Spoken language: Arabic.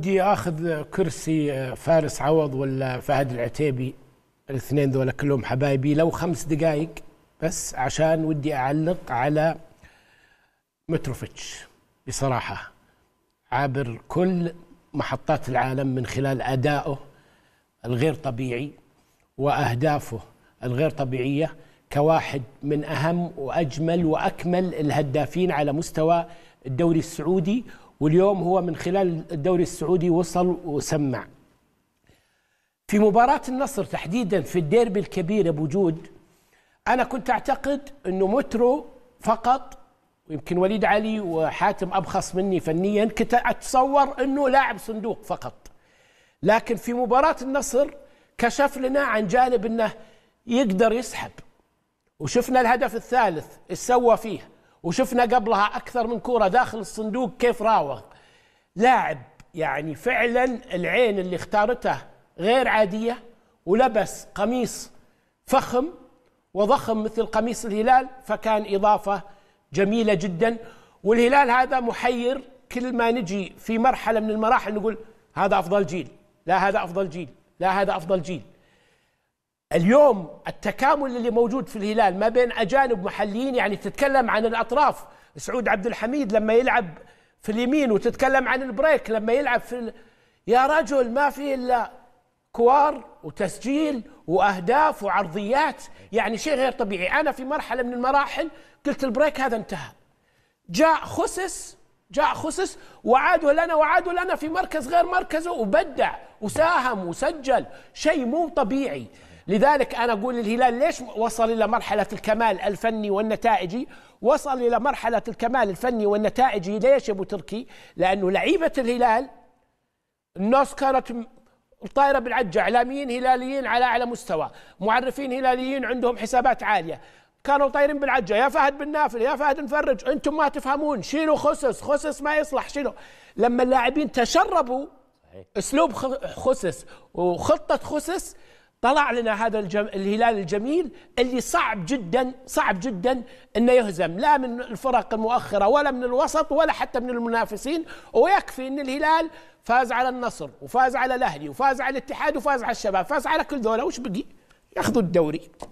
بدي اخذ كرسي آه، فارس عوض ولا فهد العتيبي الاثنين دول كلهم حبايبي لو خمس دقائق بس عشان ودي اعلق على متروفيتش بصراحه عابر كل محطات العالم من خلال ادائه الغير طبيعي واهدافه الغير طبيعيه كواحد من اهم واجمل واكمل الهدافين على مستوى الدوري السعودي واليوم هو من خلال الدوري السعودي وصل وسمع في مباراة النصر تحديدا في الديربي الكبير بوجود أنا كنت أعتقد أنه مترو فقط ويمكن وليد علي وحاتم أبخص مني فنيا كنت أتصور أنه لاعب صندوق فقط لكن في مباراة النصر كشف لنا عن جانب أنه يقدر يسحب وشفنا الهدف الثالث ايش سوى فيه وشفنا قبلها اكثر من كوره داخل الصندوق كيف راوغ لاعب يعني فعلا العين اللي اختارته غير عاديه ولبس قميص فخم وضخم مثل قميص الهلال فكان اضافه جميله جدا والهلال هذا محير كل ما نجي في مرحله من المراحل نقول هذا افضل جيل لا هذا افضل جيل لا هذا افضل جيل اليوم التكامل اللي موجود في الهلال ما بين اجانب محليين يعني تتكلم عن الاطراف سعود عبد الحميد لما يلعب في اليمين وتتكلم عن البريك لما يلعب في ال... يا رجل ما في الا كوار وتسجيل واهداف وعرضيات يعني شيء غير طبيعي انا في مرحله من المراحل قلت البريك هذا انتهى جاء خسس جاء خسس وعادوا لنا وعادوا لنا في مركز غير مركزه وبدع وساهم وسجل شيء مو طبيعي لذلك أنا أقول الهلال ليش وصل إلى مرحلة الكمال الفني والنتائجي وصل إلى مرحلة الكمال الفني والنتائجي ليش يا أبو تركي لأنه لعيبة الهلال الناس كانت طايرة بالعجة إعلاميين هلاليين على أعلى مستوى معرفين هلاليين عندهم حسابات عالية كانوا طايرين بالعجة يا فهد بن نافل يا فهد نفرج أنتم ما تفهمون شيلوا خسس خسس ما يصلح شيلوا لما اللاعبين تشربوا اسلوب خسس وخطه خسس طلع لنا هذا الجم... الهلال الجميل اللي صعب جدا صعب جدا انه يهزم لا من الفرق المؤخره ولا من الوسط ولا حتى من المنافسين ويكفي ان الهلال فاز على النصر وفاز على الاهلي وفاز على الاتحاد وفاز على الشباب فاز على كل ذولا وش بقي؟ ياخذوا الدوري